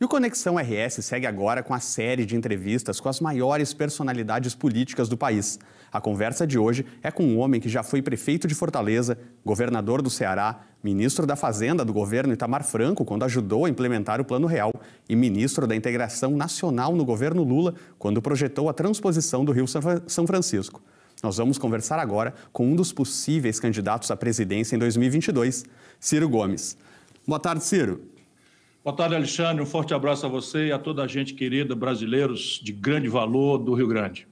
E o Conexão RS segue agora com a série de entrevistas com as maiores personalidades políticas do país. A conversa de hoje é com um homem que já foi prefeito de Fortaleza, governador do Ceará, ministro da Fazenda do governo Itamar Franco, quando ajudou a implementar o Plano Real, e ministro da Integração Nacional no governo Lula, quando projetou a transposição do Rio São Francisco. Nós vamos conversar agora com um dos possíveis candidatos à presidência em 2022, Ciro Gomes. Boa tarde, Ciro. Boa tarde, Alexandre. Um forte abraço a você e a toda a gente querida, brasileiros de grande valor do Rio Grande.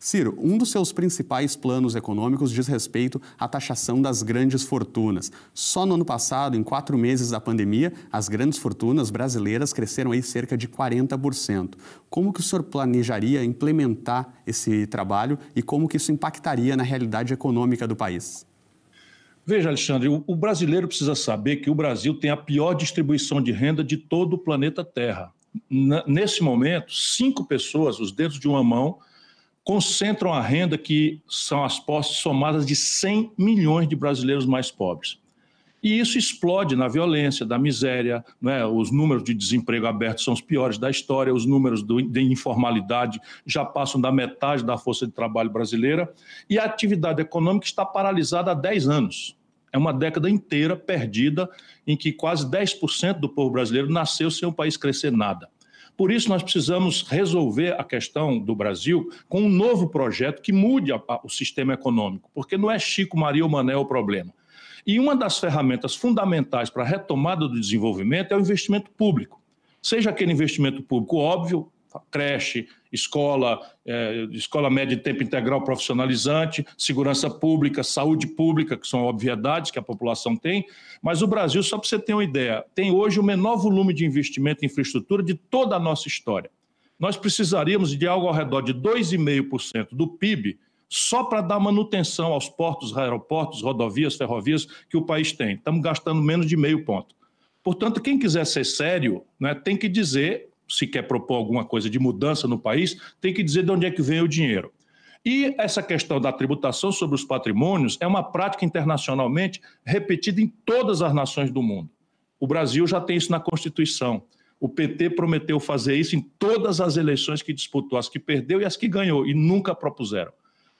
Ciro, um dos seus principais planos econômicos diz respeito à taxação das grandes fortunas. Só no ano passado, em quatro meses da pandemia, as grandes fortunas brasileiras cresceram aí cerca de 40%. Como que o senhor planejaria implementar esse trabalho e como que isso impactaria na realidade econômica do país? Veja, Alexandre, o, o brasileiro precisa saber que o Brasil tem a pior distribuição de renda de todo o planeta Terra. nesse momento, cinco pessoas, os dedos de uma mão, concentram a renda que são as posses somadas de 100 milhões de brasileiros mais pobres. E isso explode na violência, da miséria, né? os números de desemprego aberto são os piores da história, os números do, de informalidade já passam da metade da força de trabalho brasileira, e a atividade econômica está paralisada há 10 anos. É uma década inteira perdida em que quase 10% do povo brasileiro nasceu sem o país crescer nada. Por isso, nós precisamos resolver a questão do Brasil com um novo projeto que mude a, a, o sistema econômico, porque não é Chico, Maria ou Mané o problema. E uma das ferramentas fundamentais para a retomada do desenvolvimento é o investimento público. Seja aquele investimento público óbvio, creche, escola, é, escola média de tempo integral profissionalizante, segurança pública, saúde pública, que são obviedades que a população tem, mas o Brasil, só para você ter uma ideia, tem hoje o menor volume de investimento em infraestrutura de toda a nossa história. Nós precisaríamos de algo ao redor de 2,5% do PIB só para dar manutenção aos portos, aeroportos, rodovias, ferrovias que o país tem. Estamos gastando menos de meio ponto. Portanto, quem quiser ser sério né, tem que dizer se quer propor alguma coisa de mudança no país, tem que dizer de onde é que vem o dinheiro. E essa questão da tributação sobre os patrimônios é uma prática internacionalmente repetida em todas as nações do mundo. O Brasil já tem isso na Constituição. O PT prometeu fazer isso em todas as eleições que disputou, as que perdeu e as que ganhou, e nunca propuseram.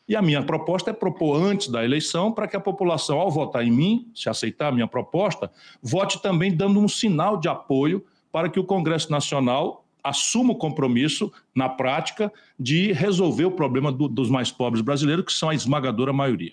E a minha proposta é propor antes da eleição para que a população, ao votar em mim, se aceitar a minha proposta, vote também dando um sinal de apoio para que o Congresso Nacional assuma o compromisso, na prática, de resolver o problema do, dos mais pobres brasileiros, que são a esmagadora maioria.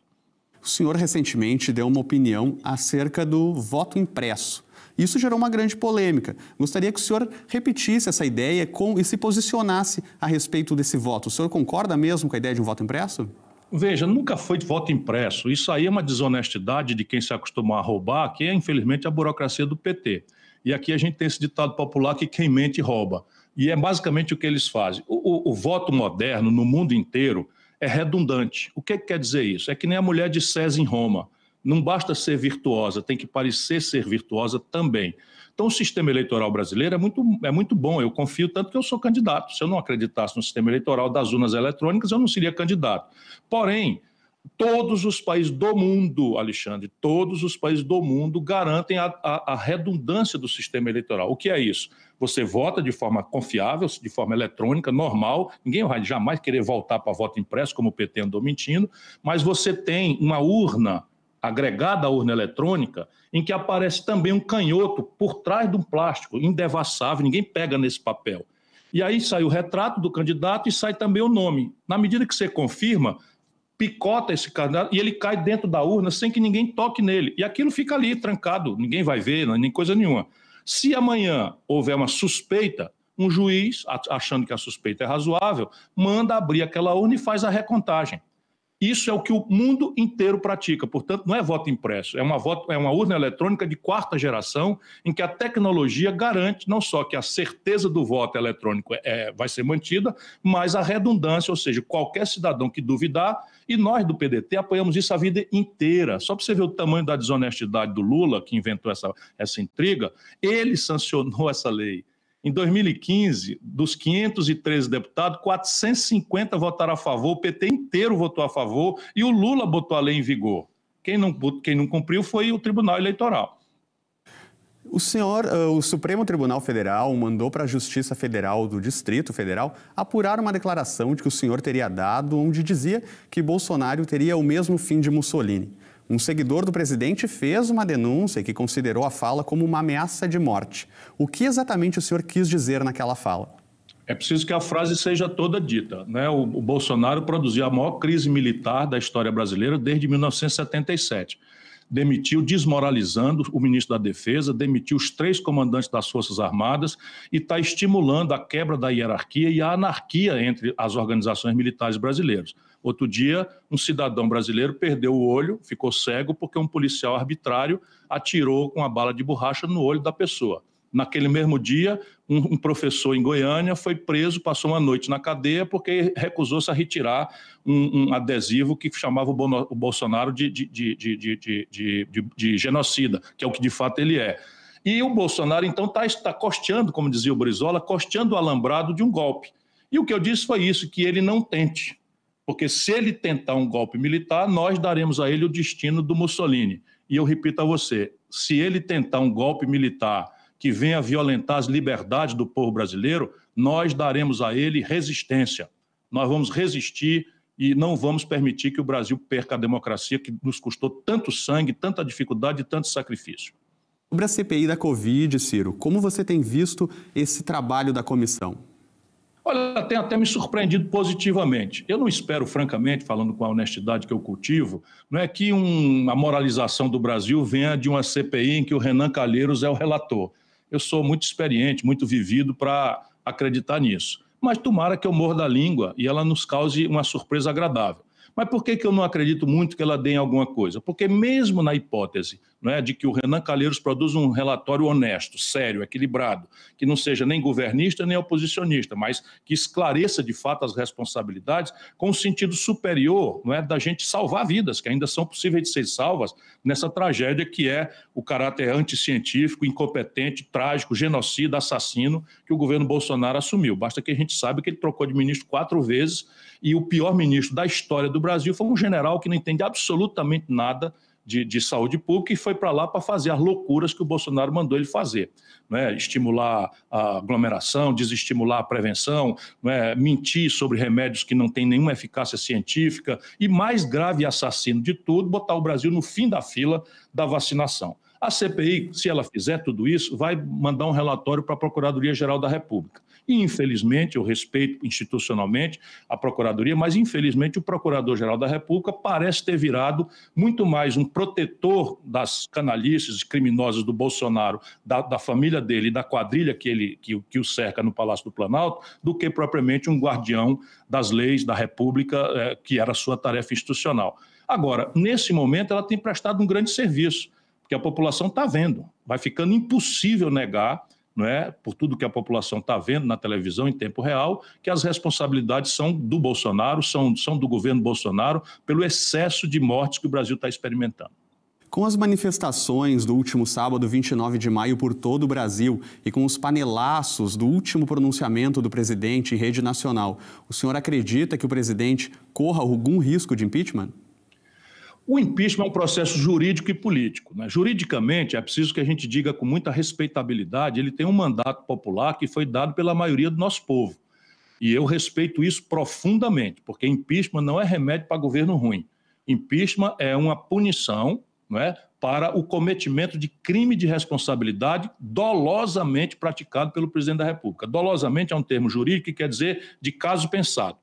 O senhor recentemente deu uma opinião acerca do voto impresso. Isso gerou uma grande polêmica. Gostaria que o senhor repetisse essa ideia com, e se posicionasse a respeito desse voto. O senhor concorda mesmo com a ideia de um voto impresso? Veja, nunca foi voto impresso. Isso aí é uma desonestidade de quem se acostumou a roubar, que é, infelizmente, a burocracia do PT. E aqui a gente tem esse ditado popular que quem mente rouba. E é basicamente o que eles fazem. O, o, o voto moderno no mundo inteiro é redundante. O que, é que quer dizer isso? É que nem a mulher de César em Roma. Não basta ser virtuosa, tem que parecer ser virtuosa também. Então, o sistema eleitoral brasileiro é muito, é muito bom. Eu confio tanto que eu sou candidato. Se eu não acreditasse no sistema eleitoral das urnas eletrônicas, eu não seria candidato. Porém, Todos os países do mundo, Alexandre, todos os países do mundo garantem a, a, a redundância do sistema eleitoral. O que é isso? Você vota de forma confiável, de forma eletrônica, normal, ninguém vai jamais querer voltar para voto impresso, como o PT andou mentindo, mas você tem uma urna agregada à urna eletrônica, em que aparece também um canhoto por trás de um plástico indevassável, ninguém pega nesse papel. E aí sai o retrato do candidato e sai também o nome. Na medida que você confirma, picota esse candidato e ele cai dentro da urna sem que ninguém toque nele. E aquilo fica ali trancado, ninguém vai ver, é nem coisa nenhuma. Se amanhã houver uma suspeita, um juiz, achando que a suspeita é razoável, manda abrir aquela urna e faz a recontagem. Isso é o que o mundo inteiro pratica. Portanto, não é voto impresso, é uma, voto, é uma urna eletrônica de quarta geração, em que a tecnologia garante não só que a certeza do voto eletrônico é, é vai ser mantida, mas a redundância, ou seja, qualquer cidadão que duvidar, e nós do PDT apoiamos isso a vida inteira. Só para você ver o tamanho da desonestidade do Lula, que inventou essa, essa intriga, ele sancionou essa lei. Em 2015, dos 513 deputados, 450 votaram a favor, o PT inteiro votou a favor e o Lula botou a lei em vigor. Quem não, quem não cumpriu foi o Tribunal Eleitoral. O senhor, ah, o Supremo Tribunal Federal mandou para a Justiça Federal do Distrito Federal apurar uma declaração de que o senhor teria dado, onde dizia que Bolsonaro teria o mesmo fim de Mussolini. Um seguidor do presidente fez uma denúncia que considerou a fala como uma ameaça de morte. O que exatamente o senhor quis dizer naquela fala? É preciso que a frase seja toda dita. Né? O, o Bolsonaro produziu a maior crise militar da história brasileira desde 1977 demitiu, desmoralizando o ministro da Defesa, demitiu os três comandantes das Forças Armadas e está estimulando a quebra da hierarquia e a anarquia entre as organizações militares brasileiras. Outro dia, um cidadão brasileiro perdeu o olho, ficou cego, porque um policial arbitrário atirou com uma bala de borracha no olho da pessoa. Naquele mesmo dia, um, professor em Goiânia foi preso, passou uma noite na cadeia porque recusou-se a retirar um, adesivo que chamava o, Bolsonaro de, de, de, de genocida, que é o que de fato ele é. E o Bolsonaro, então, está tá costeando, como dizia o Brizola, costeando o alambrado de um golpe. E o que eu disse foi isso, que ele não tente. Porque se ele tentar um golpe militar, nós daremos a ele o destino do Mussolini. E eu repito a você: se ele tentar um golpe militar que venha violentar as liberdades do povo brasileiro, nós daremos a ele resistência. Nós vamos resistir e não vamos permitir que o Brasil perca a democracia que nos custou tanto sangue, tanta dificuldade e tanto sacrifício. Sobre a CPI da Covid, Ciro, como você tem visto esse trabalho da comissão? Olha, tem até me surpreendido positivamente. Eu não espero, francamente, falando com a honestidade que eu cultivo, não é que um, a moralização do Brasil venha de uma CPI em que o Renan Calheiros é o relator. Eu sou muito experiente, muito vivido para acreditar nisso. Mas tomara que eu morda a língua e ela nos cause uma surpresa agradável. Mas por que, que eu não acredito muito que ela dê em alguma coisa? Porque mesmo na hipótese não é, de que o Renan Calheiros produza um relatório honesto, sério, equilibrado, que não seja nem governista nem oposicionista, mas que esclareça de fato as responsabilidades com o um sentido superior não é, da gente salvar vidas, que ainda são possíveis de ser salvas nessa tragédia que é o caráter anticientífico, incompetente, trágico, genocida, assassino que o governo Bolsonaro assumiu. Basta que a gente saiba que ele trocou de ministro quatro vezes e o pior ministro da história do Brasil foi um general que não entende absolutamente nada de, de, saúde pública e foi para lá para fazer as loucuras que o Bolsonaro mandou ele fazer. Né? Estimular a aglomeração, desestimular a prevenção, né? mentir sobre remédios que não têm nenhuma eficácia científica e, mais grave e assassino de tudo, botar o Brasil no fim da fila da vacinação. A CPI, se ela fizer tudo isso, vai mandar um relatório para a Procuradoria-Geral da República. E, infelizmente, eu respeito institucionalmente a Procuradoria, mas, infelizmente, o Procurador-Geral da República parece ter virado muito mais um protetor das canalices criminosas do Bolsonaro, da, da família dele e da quadrilha que, ele, que, que o cerca no Palácio do Planalto, do que propriamente um guardião das leis da República, é, que era sua tarefa institucional. Agora, nesse momento, ela tem prestado um grande serviço, porque a população está vendo. Vai ficando impossível negar é, por tudo que a população está vendo na televisão em tempo real, que as responsabilidades são do Bolsonaro, são, são do governo Bolsonaro, pelo excesso de mortes que o Brasil está experimentando. Com as manifestações do último sábado, 29 de maio, por todo o Brasil e com os panelaços do último pronunciamento do presidente em rede nacional, o senhor acredita que o presidente corra algum risco de impeachment? O impeachment é um processo jurídico e político. Né? Juridicamente, é preciso que a gente diga com muita respeitabilidade, ele tem um mandato popular que foi dado pela maioria do nosso povo. E eu respeito isso profundamente, porque impeachment não é remédio para governo ruim. Impeachment é uma punição não é, para o cometimento de crime de responsabilidade dolosamente praticado pelo presidente da República. Dolosamente é um termo jurídico que quer dizer de caso pensado.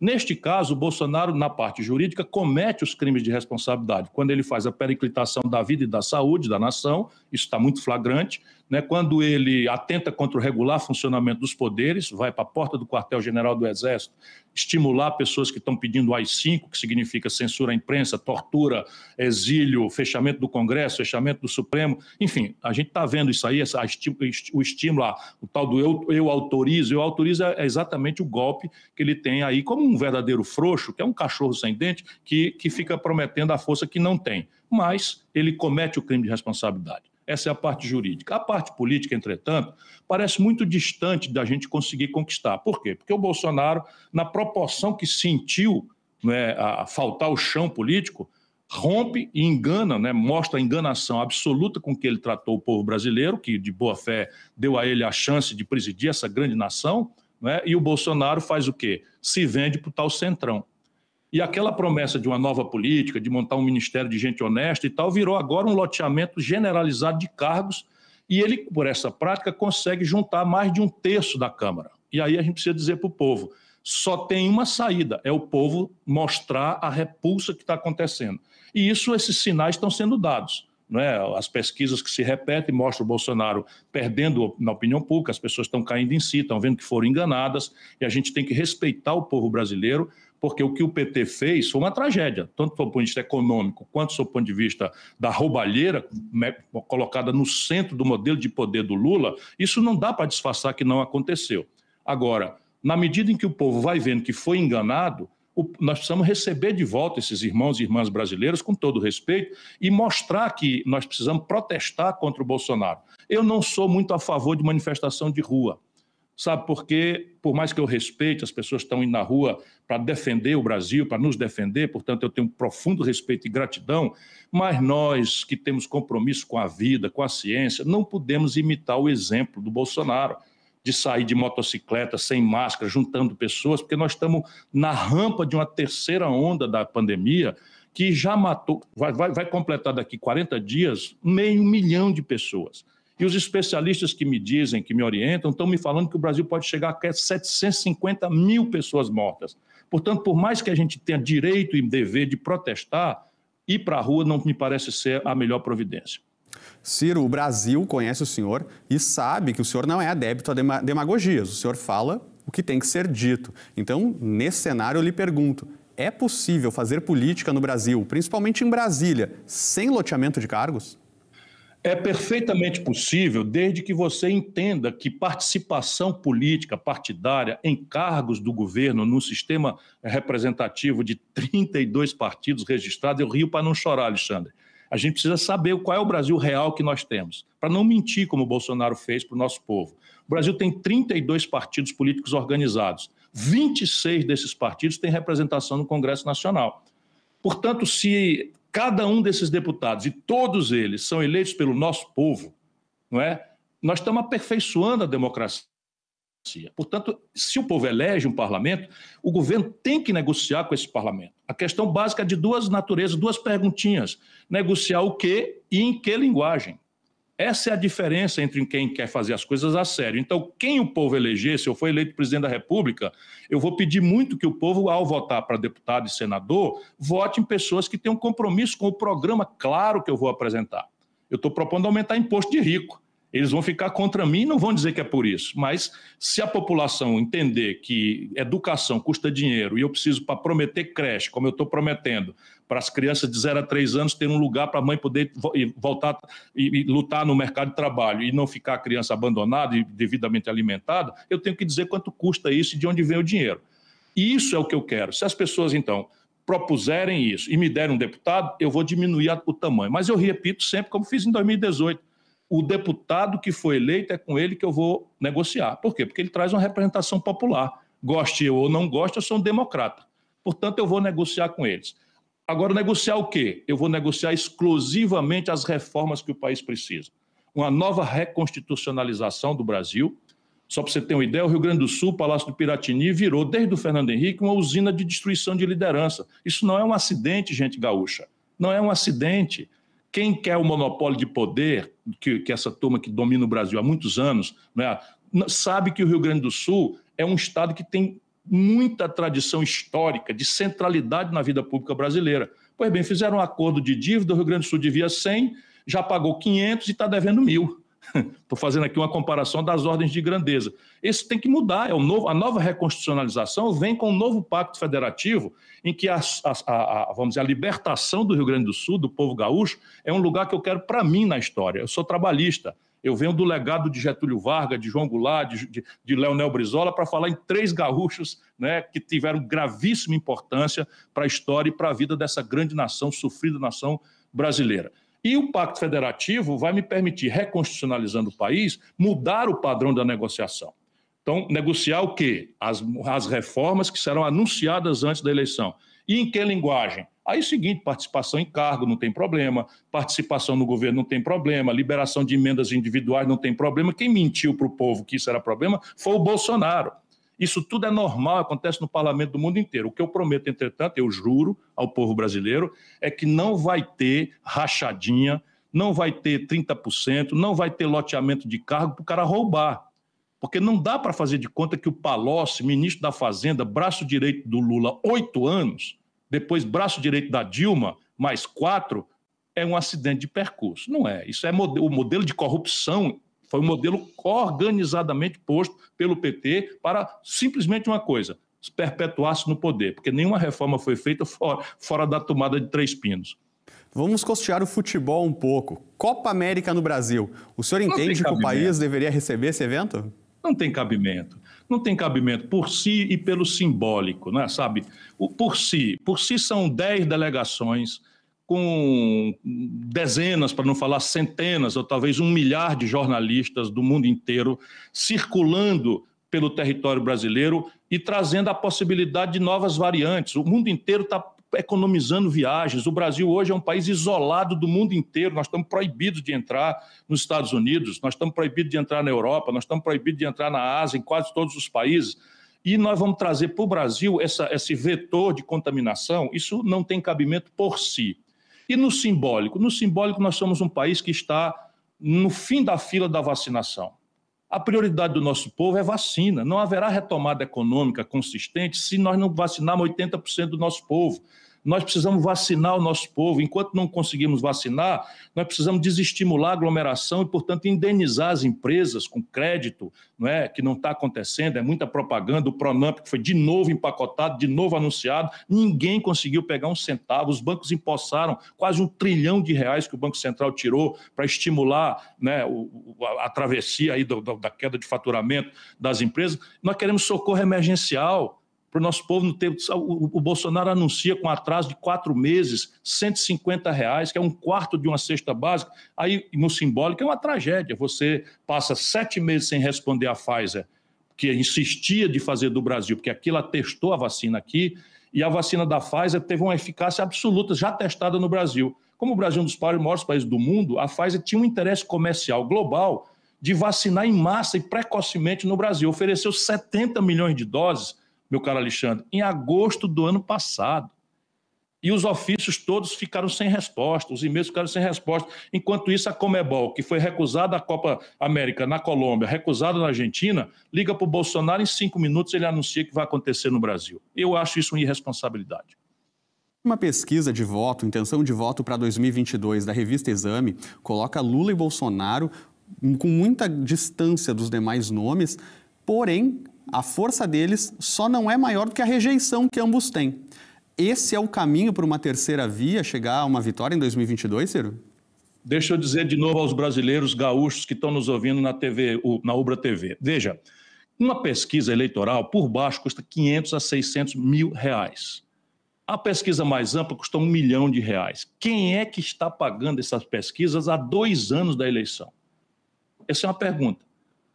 Neste caso, Bolsonaro, na parte jurídica, comete os crimes de responsabilidade. Quando ele faz a periclitação da vida e da saúde da nação, isso está muito flagrante. Né? Quando ele atenta contra o regular funcionamento dos poderes, vai para a porta do quartel-general do Exército estimular pessoas que estão pedindo AI-5, que significa censura à imprensa, tortura, exílio, fechamento do Congresso, fechamento do Supremo. Enfim, a gente está vendo isso aí, essa, o estímulo, o tal do eu, eu autorizo. Eu autorizo é, é exatamente o golpe que ele tem aí como um verdadeiro frouxo, que é um cachorro sem dente, que, que fica prometendo a força que não tem. Mas ele comete o crime de responsabilidade. Essa é a parte jurídica. A parte política, entretanto, parece muito distante da gente conseguir conquistar. Por quê? Porque o Bolsonaro, na proporção que sentiu né, a faltar o chão político, rompe e engana, né, mostra a enganação absoluta com que ele tratou o povo brasileiro, que de boa fé deu a ele a chance de presidir essa grande nação, né? E o Bolsonaro faz o quê? Se vende para o tal centrão. E aquela promessa de uma nova política, de montar um ministério de gente honesta e tal, virou agora um loteamento generalizado de cargos. E ele, por essa prática, consegue juntar mais de um terço da Câmara. E aí a gente precisa dizer para o povo: só tem uma saída, é o povo mostrar a repulsa que está acontecendo. E isso, esses sinais estão sendo dados. Né? As pesquisas que se repetem mostram o Bolsonaro perdendo na opinião pública, as pessoas estão caindo em si, estão vendo que foram enganadas, e a gente tem que respeitar o povo brasileiro, porque o que o PT fez foi uma tragédia, tanto do ponto de vista econômico, quanto do ponto de vista da roubalheira colocada no centro do modelo de poder do Lula, isso não dá para disfarçar que não aconteceu. Agora, na medida em que o povo vai vendo que foi enganado, o, nós precisamos receber de volta esses irmãos e irmãs brasileiros com todo respeito e mostrar que nós precisamos protestar contra o Bolsonaro. Eu não sou muito a favor de manifestação de rua, sabe? Porque, por mais que eu respeite, as pessoas estão indo na rua para defender o Brasil, para nos defender, portanto, eu tenho um profundo respeito e gratidão, mas nós que temos compromisso com a vida, com a ciência, não podemos imitar o exemplo do Bolsonaro de sair de motocicleta sem máscara, juntando pessoas, porque nós estamos na rampa de uma terceira onda da pandemia que já matou, vai, vai, vai completar daqui 40 dias, meio milhão de pessoas. E os especialistas que me dizem, que me orientam, estão me falando que o Brasil pode chegar a 750 mil pessoas mortas. Portanto, por mais que a gente tenha direito e dever de protestar, ir para a rua não me parece ser a melhor providência. Ciro, o Brasil conhece o senhor e sabe que o senhor não é adepto a demagogias. O senhor fala o que tem que ser dito. Então, nesse cenário, eu lhe pergunto: é possível fazer política no Brasil, principalmente em Brasília, sem loteamento de cargos? É perfeitamente possível, desde que você entenda que participação política partidária em cargos do governo, num sistema representativo de 32 partidos registrados, eu rio para não chorar, Alexandre. A gente precisa saber qual é o Brasil real que nós temos, para não mentir como o Bolsonaro fez para o nosso povo. O Brasil tem 32 partidos políticos organizados. 26 desses partidos têm representação no Congresso Nacional. Portanto, se cada um desses deputados e todos eles são eleitos pelo nosso povo, não é? Nós estamos aperfeiçoando a democracia. Portanto, se o povo elege um parlamento, o governo tem que negociar com esse parlamento. A questão básica é de duas naturezas, duas perguntinhas. Negociar o que e em que linguagem. Essa é a diferença entre quem quer fazer as coisas a sério. Então, quem o povo eleger, se eu for eleito presidente da República, eu vou pedir muito que o povo, ao votar para deputado e senador, vote em pessoas que tenham compromisso com o programa claro que eu vou apresentar. Eu estou propondo aumentar imposto de rico. Eles vão ficar contra mim, não vão dizer que é por isso, mas se a população entender que educação custa dinheiro e eu preciso para prometer creche, como eu estou prometendo, para as crianças de 0 a 3 anos ter um lugar para a mãe poder voltar e, e, lutar no mercado de trabalho e não ficar a criança abandonada e devidamente alimentada, eu tenho que dizer quanto custa isso e de onde vem o dinheiro. E isso é o que eu quero. Se as pessoas, então, propuserem isso e me derem um deputado, eu vou diminuir o tamanho. Mas eu repito sempre, como fiz em 2018, o deputado que foi eleito é com ele que eu vou negociar. Por quê? Porque ele traz uma representação popular. Goste eu ou não goste, eu sou um democrata. Portanto, eu vou negociar com eles. Agora, negociar o quê? Eu vou negociar exclusivamente as reformas que o país precisa. Uma nova reconstitucionalização do Brasil. Só para você ter uma ideia, o Rio Grande do Sul, o Palácio do Piratini, virou, desde o Fernando Henrique, uma usina de destruição de liderança. Isso não é um acidente, gente gaúcha. Não é um acidente quem quer o monopólio de poder, que, que essa turma que domina o Brasil há muitos anos, né, sabe que o Rio Grande do Sul é um estado que tem muita tradição histórica de centralidade na vida pública brasileira. Pois bem, fizeram um acordo de dívida, o Rio Grande do Sul devia 100, já pagou 500 e está devendo mil. Estou fazendo aqui uma comparação das ordens de grandeza. Isso tem que mudar. É o novo, a nova reconstitucionalização vem com um novo pacto federativo, em que a, a, a, vamos dizer, a libertação do Rio Grande do Sul, do povo gaúcho, é um lugar que eu quero para mim na história. Eu sou trabalhista. Eu venho do legado de Getúlio Vargas, de João Goulart, de, de, de Leonel Brizola, para falar em três gaúchos né, que tiveram gravíssima importância para a história e para a vida dessa grande nação, sofrida nação brasileira. E o Pacto Federativo vai me permitir, reconstitucionalizando o país, mudar o padrão da negociação. Então, negociar o quê? As, as reformas que serão anunciadas antes da eleição. E em que linguagem? Aí, seguinte, participação em cargo não tem problema, participação no governo não tem problema, liberação de emendas individuais não tem problema. Quem mentiu para o povo que isso era problema foi o Bolsonaro. Isso tudo é normal, acontece no parlamento do mundo inteiro. O que eu prometo, entretanto, eu juro ao povo brasileiro, é que não vai ter rachadinha, não vai ter 30%, não vai ter loteamento de cargo para o cara roubar. Porque não dá para fazer de conta que o Palocci, ministro da Fazenda, braço direito do Lula, oito anos, depois braço direito da Dilma, mais quatro, é um acidente de percurso. Não é. Isso é o modelo de corrupção foi um modelo organizadamente posto pelo PT para simplesmente uma coisa: perpetuar-se no poder, porque nenhuma reforma foi feita fora, fora da tomada de três pinos. Vamos costear o futebol um pouco. Copa América no Brasil. O senhor entende que o país deveria receber esse evento? Não tem cabimento. Não tem cabimento por si e pelo simbólico, né? sabe? Por si. Por si são dez delegações com dezenas, para não falar centenas, ou talvez um milhar de jornalistas do mundo inteiro circulando pelo território brasileiro e trazendo a possibilidade de novas variantes. O mundo inteiro está economizando viagens. O Brasil hoje é um país isolado do mundo inteiro. Nós estamos proibidos de entrar nos Estados Unidos, nós estamos proibidos de entrar na Europa, nós estamos proibidos de entrar na Ásia, em quase todos os países. E nós vamos trazer para o Brasil essa, esse vetor de contaminação. Isso não tem cabimento por si. E no simbólico? No simbólico, nós somos um país que está no fim da fila da vacinação. A prioridade do nosso povo é vacina. Não haverá retomada econômica consistente se nós não vacinarmos 80% do nosso povo. Nós precisamos vacinar o nosso povo. Enquanto não conseguimos vacinar, nós precisamos desestimular a aglomeração e, portanto, indenizar as empresas com crédito, não é? que não está acontecendo, é muita propaganda. O Pronamp que foi de novo empacotado, de novo anunciado, ninguém conseguiu pegar um centavo. Os bancos empossaram quase um trilhão de reais que o Banco Central tirou para estimular né, a travessia aí da queda de faturamento das empresas. Nós queremos socorro emergencial para o nosso povo no tempo. O, Bolsonaro anuncia com atraso de quatro meses 150 reais, que é um quarto de uma cesta básica. Aí, no simbólico, é uma tragédia. Você passa sete meses sem responder à Pfizer, que insistia de fazer do Brasil, porque aquilo testou a vacina aqui, e a vacina da Pfizer teve uma eficácia absoluta, já testada no Brasil. Como o Brasil é um dos maiores países do mundo, a Pfizer tinha um interesse comercial global de vacinar em massa e precocemente no Brasil. Ofereceu 70 milhões de doses meu caro Alexandre, em agosto do ano passado. E os ofícios todos ficaram sem resposta, os e-mails ficaram sem resposta. Enquanto isso, a Comebol, que foi recusada a Copa América na Colômbia, recusada na Argentina, liga para o Bolsonaro em cinco minutos ele anuncia que vai acontecer no Brasil. Eu acho isso uma irresponsabilidade. Uma pesquisa de voto, intenção de voto para 2022 da revista Exame, coloca Lula e Bolsonaro hum, com muita distância dos demais nomes, porém a força deles só não é maior do que a rejeição que ambos têm. Esse é o caminho para uma terceira via chegar a uma vitória em 2022, Ciro? Deixa eu dizer de novo aos brasileiros gaúchos que estão nos ouvindo na TV, na Ubra TV. Veja, uma pesquisa eleitoral por baixo custa 500 a 600 mil reais. A pesquisa mais ampla custa um milhão de reais. Quem é que está pagando essas pesquisas há dois anos da eleição? Essa é uma pergunta.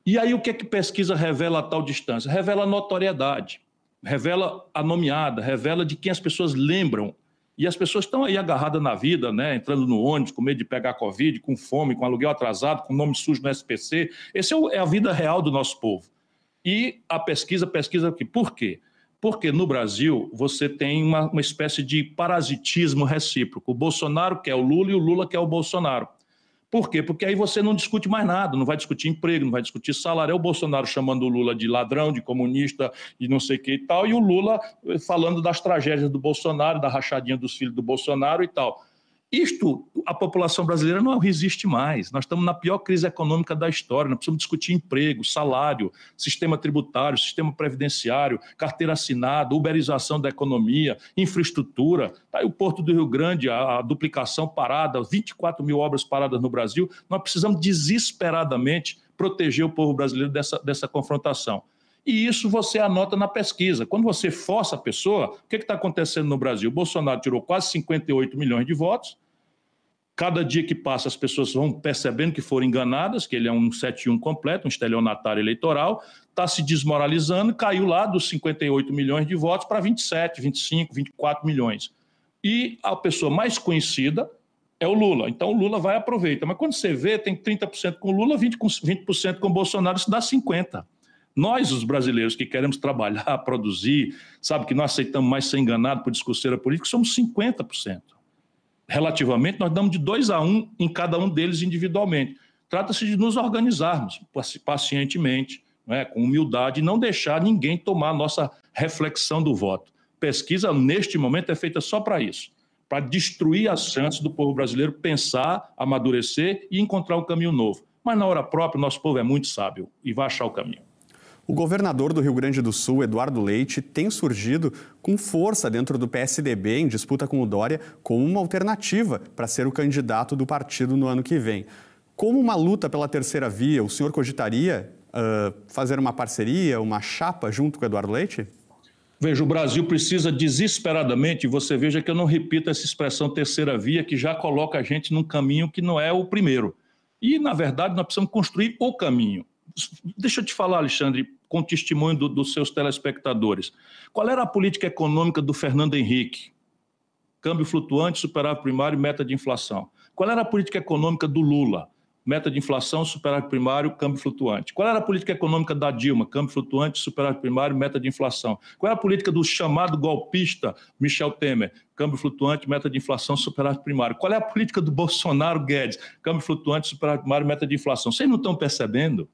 E aí o que é que pesquisa revela a tal distância? Revela a notoriedade, revela a nomeada, revela de quem as pessoas lembram. E as pessoas estão aí agarradas na vida, né? entrando no ônibus, com medo de pegar Covid, com fome, com aluguel atrasado, com nome sujo no SPC. Essa é, é a vida real do nosso povo. E a pesquisa, pesquisa aqui. Por quê? Porque no Brasil você tem uma, uma espécie de parasitismo recíproco. O Bolsonaro quer o Lula e o Lula quer o Bolsonaro. Por quê? Porque aí você não discute mais nada, não vai discutir emprego, não vai discutir salário. É o Bolsonaro chamando o Lula de ladrão, de comunista e não sei o que e tal, e o Lula eh, falando das tragédias do Bolsonaro, da rachadinha dos filhos do Bolsonaro e tal. Isto a população brasileira não resiste mais. Nós estamos na pior crise econômica da história. Nós precisamos discutir emprego, salário, sistema tributário, sistema previdenciário, carteira assinada, uberização da economia, infraestrutura. Está aí o Porto do Rio Grande, a, a duplicação parada, 24 mil obras paradas no Brasil. Nós precisamos desesperadamente proteger o povo brasileiro dessa, dessa confrontação. E isso você anota na pesquisa. Quando você força a pessoa, o que está acontecendo no Brasil? O Bolsonaro tirou quase 58 milhões de votos, Cada dia que passa, as pessoas vão percebendo que foram enganadas, que ele é um 71 completo, um estelionatário eleitoral, está se desmoralizando, caiu lá dos 58 milhões de votos para 27, 25, 24 milhões. E a pessoa mais conhecida é o Lula. Então o Lula vai e aproveita. Mas quando você vê, tem 30% com o Lula, 20%, com, 20 com o Bolsonaro, isso dá 50%. Nós, os brasileiros que queremos trabalhar, produzir, sabe que não aceitamos mais ser enganado por discurseira política, somos 50% relativamente, nós damos de 2 a 1 um em cada um deles individualmente. Trata-se de nos organizarmos pacientemente, né, com humildade, e não deixar ninguém tomar a nossa reflexão do voto. Pesquisa, neste momento, é feita só para isso para destruir as chances do povo brasileiro pensar, amadurecer e encontrar um caminho novo. Mas na hora própria, nosso povo é muito sábio e vai achar o caminho. O governador do Rio Grande do Sul, Eduardo Leite, tem surgido com força dentro do PSDB em disputa com o Dória como uma alternativa para ser o candidato do partido no ano que vem. Como uma luta pela terceira via, o senhor cogitaria uh, fazer uma parceria, uma chapa junto com o Eduardo Leite? Veja, o Brasil precisa desesperadamente, você veja que eu não repito essa expressão terceira via, que já coloca a gente num caminho que não é o primeiro. E, na verdade, nós precisamos construir o caminho. Deixa eu te falar, Alexandre, com o testemunho do, dos seus telespectadores. Qual era a política econômica do Fernando Henrique? Câmbio flutuante, superávit primário, meta de inflação. Qual era a política econômica do Lula? Meta de inflação, superávit primário, câmbio flutuante. Qual era a política econômica da Dilma? Câmbio flutuante, superávit primário, meta de inflação. Qual era a política do chamado golpista Michel Temer? Câmbio flutuante, meta de inflação, superávit primário. Qual é a política do Bolsonaro Guedes? Câmbio flutuante, superávit primário, meta de inflação. Vocês não estão percebendo?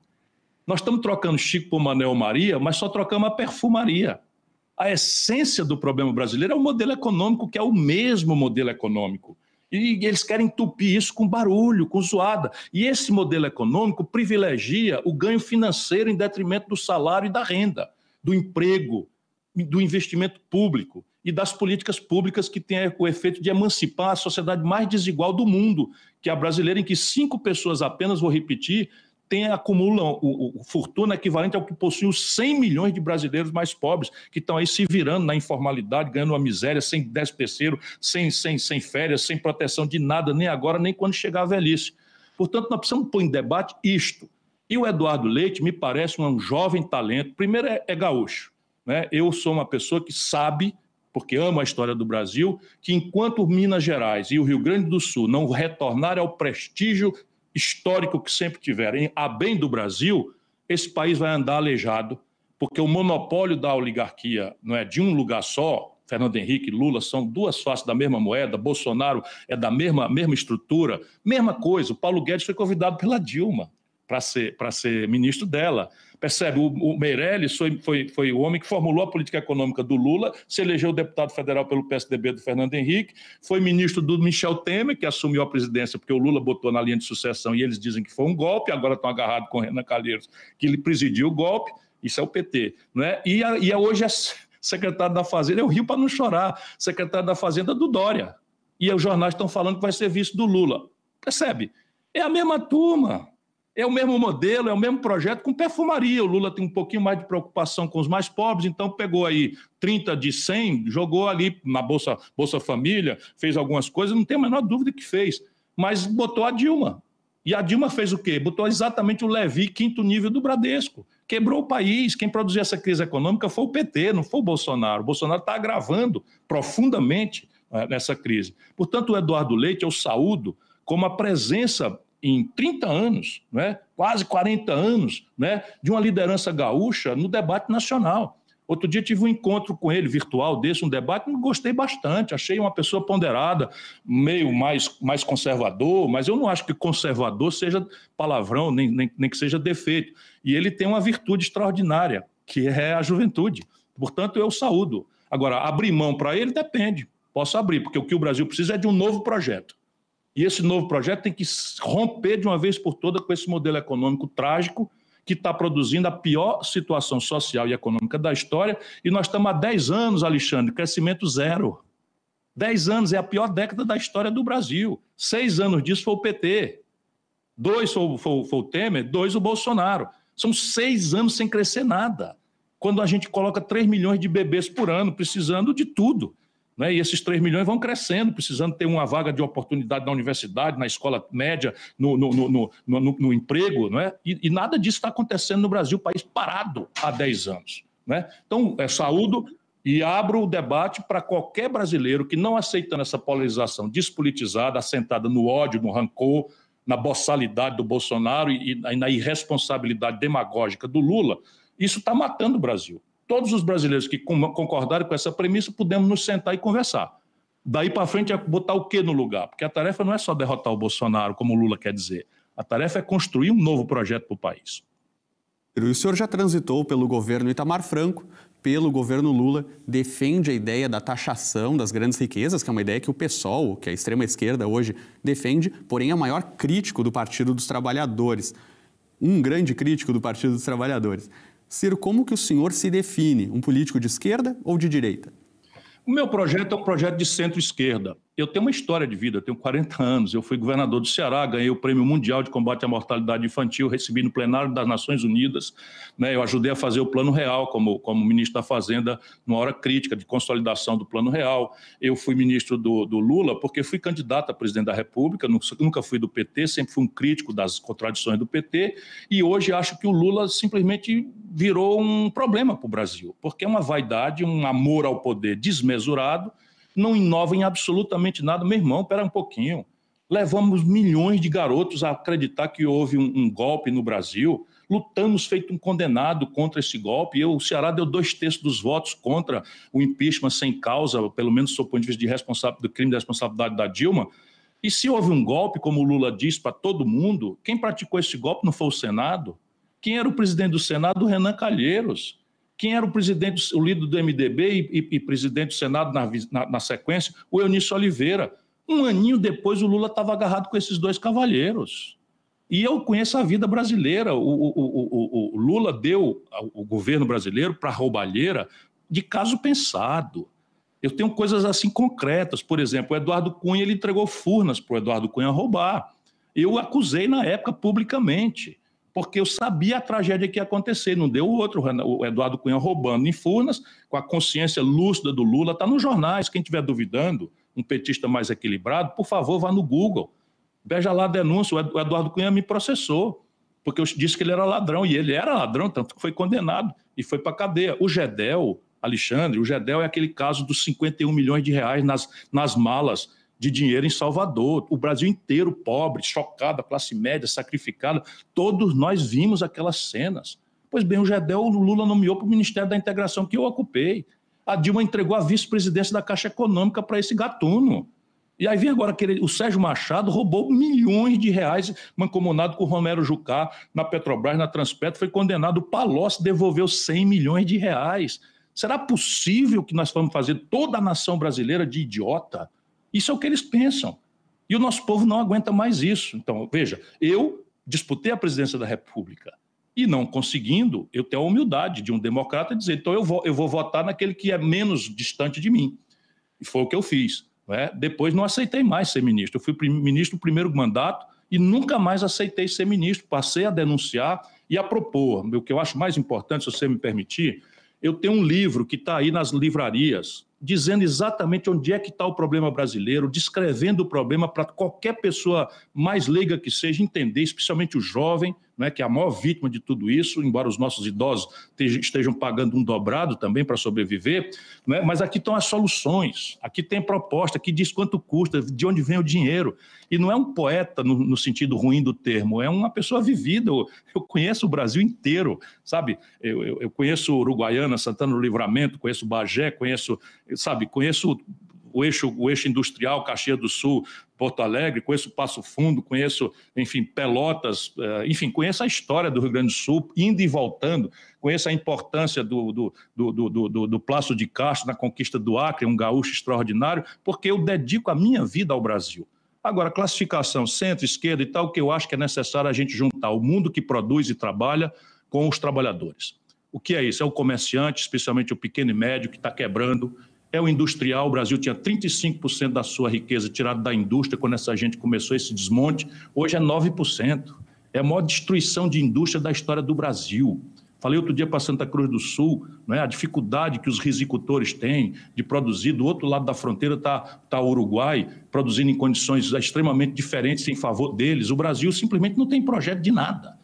Nós estamos trocando Chico por Manuel Maria, mas só trocamos a perfumaria. A essência do problema brasileiro é o modelo econômico, que é o mesmo modelo econômico. E eles querem entupir isso com barulho, com zoada. E esse modelo econômico privilegia o ganho financeiro em detrimento do salário e da renda, do emprego, do investimento público e das políticas públicas que têm o efeito de emancipar a sociedade mais desigual do mundo, que é a brasileira, em que cinco pessoas apenas, vou repetir, tem, acumulam o, o, fortuna equivalente ao que possuem os 100 milhões de brasileiros mais pobres, que estão aí se virando na informalidade, ganhando uma miséria, sem 10 terceiro, sem, sem, sem férias, sem proteção de nada, nem agora, nem quando chegar a velhice. Portanto, nós precisamos pôr em debate isto. E o Eduardo Leite me parece um jovem talento. Primeiro é, é gaúcho. Né? Eu sou uma pessoa que sabe porque amo a história do Brasil, que enquanto Minas Gerais e o Rio Grande do Sul não retornarem ao prestígio histórico que sempre tiverem, a bem do Brasil, esse país vai andar aleijado, porque o monopólio da oligarquia não é de um lugar só. Fernando Henrique, Lula são duas faces da mesma moeda, Bolsonaro é da mesma, mesma estrutura, mesma coisa. O Paulo Guedes foi convidado pela Dilma para ser, ser ministro dela. Percebe? O, o Meirelles foi, foi, foi o homem que formulou a política econômica do Lula, se elegeu deputado federal pelo PSDB do Fernando Henrique, foi ministro do Michel Temer, que assumiu a presidência porque o Lula botou na linha de sucessão e eles dizem que foi um golpe, agora estão agarrados com Renan Calheiros, que ele presidiu o golpe. Isso é o PT. Né? E, a, e a hoje é secretário da Fazenda, eu rio para não chorar, secretário da Fazenda do Dória. E os jornais estão falando que vai ser vice do Lula. Percebe? É a mesma turma é o mesmo modelo, é o mesmo projeto com perfumaria. O Lula tem um pouquinho mais de preocupação com os mais pobres, então pegou aí 30 de 100, jogou ali na Bolsa, Bolsa Família, fez algumas coisas, não tem a menor dúvida que fez, mas botou a Dilma. E a Dilma fez o quê? Botou exatamente o Levi, quinto nível do Bradesco. Quebrou o país. Quem produziu essa crise econômica foi o PT, não foi o Bolsonaro. O Bolsonaro está agravando profundamente eh, nessa crise. Portanto, o Eduardo Leite, eu saúdo como a presença em 30 anos, né, quase 40 anos, né, de uma liderança gaúcha no debate nacional. Outro dia tive um encontro com ele virtual desse, um debate, gostei bastante, achei uma pessoa ponderada, meio mais, mais conservador, mas eu não acho que conservador seja palavrão, nem, nem, nem que seja defeito. E ele tem uma virtude extraordinária, que é a juventude. Portanto, eu saúdo. Agora, abrir mão para ele depende. Posso abrir, porque o que o Brasil precisa é de um novo projeto. E esse novo projeto tem que romper de uma vez por toda com esse modelo econômico trágico que está produzindo a pior situação social e econômica da história. E nós estamos há 10 anos, Alexandre, crescimento zero. 10 anos é a pior década da história do Brasil. Seis anos disso foi o PT. Dois foi, foi, foi o Temer, dois o Bolsonaro. São seis anos sem crescer nada. Quando a gente coloca 3 milhões de bebês por ano, precisando de tudo. Né? E esses 3 milhões vão crescendo, precisando ter uma vaga de oportunidade na universidade, na escola média, no, no, no, no, no emprego. Né? E, e, nada disso está acontecendo no Brasil, país parado há 10 anos. Né? Então, é, saúdo e abro o debate para qualquer brasileiro que não aceitando essa polarização despolitizada, assentada no ódio, no rancor, na boçalidade do Bolsonaro e, e na irresponsabilidade demagógica do Lula, isso está matando o Brasil todos os brasileiros que concordarem com essa premissa, podemos nos sentar e conversar. Daí para frente é botar o que no lugar? Porque a tarefa não é só derrotar o Bolsonaro, como o Lula quer dizer. A tarefa é construir um novo projeto para o país. E o senhor já transitou pelo governo Itamar Franco, pelo governo Lula, defende a ideia da taxação das grandes riquezas, que é uma ideia que o PSOL, que é a extrema esquerda hoje, defende, porém é o maior crítico do Partido dos Trabalhadores. Um grande crítico do Partido dos Trabalhadores ser como que o senhor se define, um político de esquerda ou de direita? O meu projeto é um projeto de centro-esquerda. Eu tenho uma história de vida, eu tenho 40 anos, eu fui governador do Ceará, ganhei o Prêmio Mundial de Combate à Mortalidade Infantil, recebi no plenário das Nações Unidas, né? eu ajudei a fazer o Plano Real como, como ministro da Fazenda numa hora crítica de consolidação do Plano Real. Eu fui ministro do, do Lula porque fui candidato a presidente da República, nunca fui do PT, sempre fui um crítico das contradições do PT e hoje acho que o Lula simplesmente virou um problema para o Brasil, porque é uma vaidade, um amor ao poder desmesurado, não inova em absolutamente nada. Meu irmão, espera um pouquinho. Levamos milhões de garotos a acreditar que houve um, um golpe no Brasil, lutamos feito um condenado contra esse golpe. Eu, o Ceará deu dois terços dos votos contra o impeachment sem causa, pelo menos do ponto de vista de responsável, do crime de responsabilidade da Dilma. E se houve um golpe, como o Lula diz para todo mundo, quem praticou esse golpe não foi o Senado. Quem era o presidente do Senado? O Renan Calheiros. Quem era o presidente, o líder do MDB e, e, e presidente do Senado na, na, na sequência? O Eunício Oliveira. Um aninho depois, o Lula estava agarrado com esses dois cavalheiros. E eu conheço a vida brasileira. O, o, o, o Lula deu o governo brasileiro para a roubalheira de caso pensado. Eu tenho coisas assim concretas. Por exemplo, o Eduardo Cunha ele entregou furnas para o Eduardo Cunha roubar. Eu o acusei na época publicamente porque eu sabia a tragédia que ia acontecer. Não deu outro. O Eduardo Cunha roubando em Furnas, com a consciência lúcida do Lula, está nos jornais. Quem estiver duvidando, um petista mais equilibrado, por favor, vá no Google. Veja lá a denúncia. O Eduardo Cunha me processou, porque eu disse que ele era ladrão, e ele era ladrão, tanto que foi condenado e foi para a cadeia. O Gedel, Alexandre, o Gedel é aquele caso dos 51 milhões de reais nas, nas malas de dinheiro em Salvador, o Brasil inteiro pobre, chocado, a classe média sacrificada. Todos nós vimos aquelas cenas. Pois bem, o Gedel, o Lula nomeou para o Ministério da Integração que eu ocupei. A Dilma entregou a vice-presidência da Caixa Econômica para esse gatuno. E aí vem agora que ele, o Sérgio Machado roubou milhões de reais mancomunado com o Romero Jucá na Petrobras, na Transpetro, foi condenado. O Palocci devolveu 100 milhões de reais. Será possível que nós vamos fazer toda a nação brasileira de idiota? Isso é o que eles pensam. E o nosso povo não aguenta mais isso. Então, veja, eu disputei a presidência da República e não conseguindo, eu tenho a humildade de um democrata dizer, então eu vou, eu vou votar naquele que é menos distante de mim. E foi o que eu fiz. Né? Depois não aceitei mais ser ministro. Eu fui ministro no primeiro mandato e nunca mais aceitei ser ministro. Passei a denunciar e a propor. O que eu acho mais importante, se você me permitir, eu tenho um livro que está aí nas livrarias, dizendo exatamente onde é que está o problema brasileiro, descrevendo o problema para qualquer pessoa mais leiga que seja entender, especialmente o jovem, né, que é a maior vítima de tudo isso, embora os nossos idosos estejam pagando um dobrado também para sobreviver, né, mas aqui estão as soluções, aqui tem proposta, aqui diz quanto custa, de onde vem o dinheiro. E não é um poeta no, no sentido ruim do termo, é uma pessoa vivida. Eu, eu conheço o Brasil inteiro, sabe? Eu, eu, eu conheço Uruguaiana, Santana do Livramento, conheço Bagé, conheço, sabe, conheço o eixo, o eixo industrial, Caxias do Sul, Porto Alegre, conheço Passo Fundo, conheço, enfim, Pelotas, eh, enfim, conheço a história do Rio Grande do Sul, indo e voltando, conheço a importância do, do, do, do, do, do Plácio de Castro na conquista do Acre, um gaúcho extraordinário, porque eu dedico a minha vida ao Brasil. Agora, classificação centro, esquerda e tal, que eu acho que é necessário a gente juntar o mundo que produz e trabalha com os trabalhadores. O que é isso? É o comerciante, especialmente o pequeno e médio, que está quebrando, é o industrial. O Brasil tinha 35% da sua riqueza tirada da indústria quando essa gente começou esse desmonte. Hoje é 9%. É a maior destruição de indústria da história do Brasil. Falei outro dia para Santa Cruz do Sul, né, a dificuldade que os risicultores têm de produzir. Do outro lado da fronteira está tá o Uruguai, produzindo em condições extremamente diferentes em favor deles. O Brasil simplesmente não tem projeto de nada.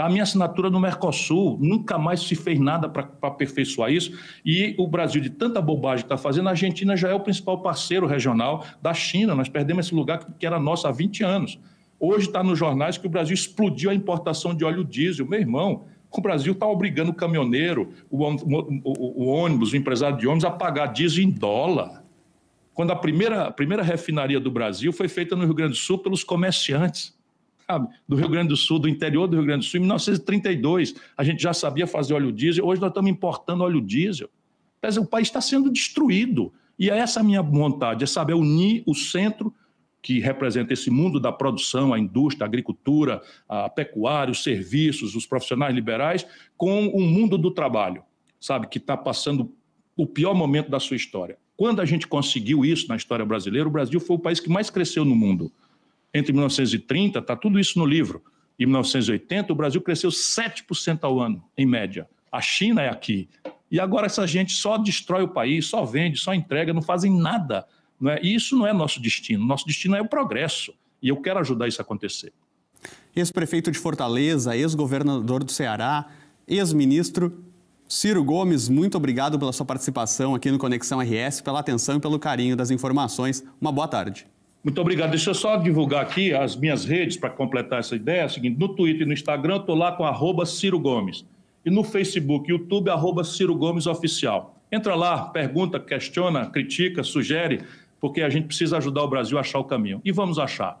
A minha assinatura no Mercosul, nunca mais se fez nada para aperfeiçoar isso. E o Brasil, de tanta bobagem que está fazendo, a Argentina já é o principal parceiro regional da China. Nós perdemos esse lugar que era nosso há 20 anos. Hoje está nos jornais que o Brasil explodiu a importação de óleo diesel. Meu irmão, o Brasil está obrigando o caminhoneiro, o, o, o, ônibus, o empresário de ônibus a pagar diesel em dólar. Quando a primeira, a primeira refinaria do Brasil foi feita no Rio Grande do Sul pelos comerciantes sabe, do Rio Grande do Sul, do interior do Rio Grande do Sul. Em 1932, a gente já sabia fazer óleo diesel, hoje nós estamos importando óleo diesel. Quer dizer, o país está sendo destruído. E é essa a minha vontade, é saber unir o centro, que representa esse mundo da produção, a indústria, a agricultura, a pecuária, os serviços, os profissionais liberais, com o mundo do trabalho, sabe, que está passando o pior momento da sua história. Quando a gente conseguiu isso na história brasileira, o Brasil foi o país que mais cresceu no mundo entre 1930, está tudo isso no livro, e 1980, o Brasil cresceu 7% ao ano, em média. A China é aqui. E agora essa gente só destrói o país, só vende, só entrega, não fazem nada. Não é? E isso não é nosso destino. Nosso destino é o progresso. E eu quero ajudar isso a acontecer. Ex-prefeito de Fortaleza, ex-governador do Ceará, ex-ministro Ciro Gomes, muito obrigado pela sua participação aqui no Conexão RS, pela atenção e pelo carinho das informações. Uma boa tarde. Muito obrigado. Deixa eu só divulgar aqui as minhas redes para completar essa ideia. É o seguinte, no Twitter e no Instagram, estou lá com arroba Ciro Gomes. E no Facebook, YouTube, arroba Ciro Gomes Oficial. Entra lá, pergunta, questiona, critica, sugere, porque a gente precisa ajudar o Brasil a achar o caminho. E vamos achar.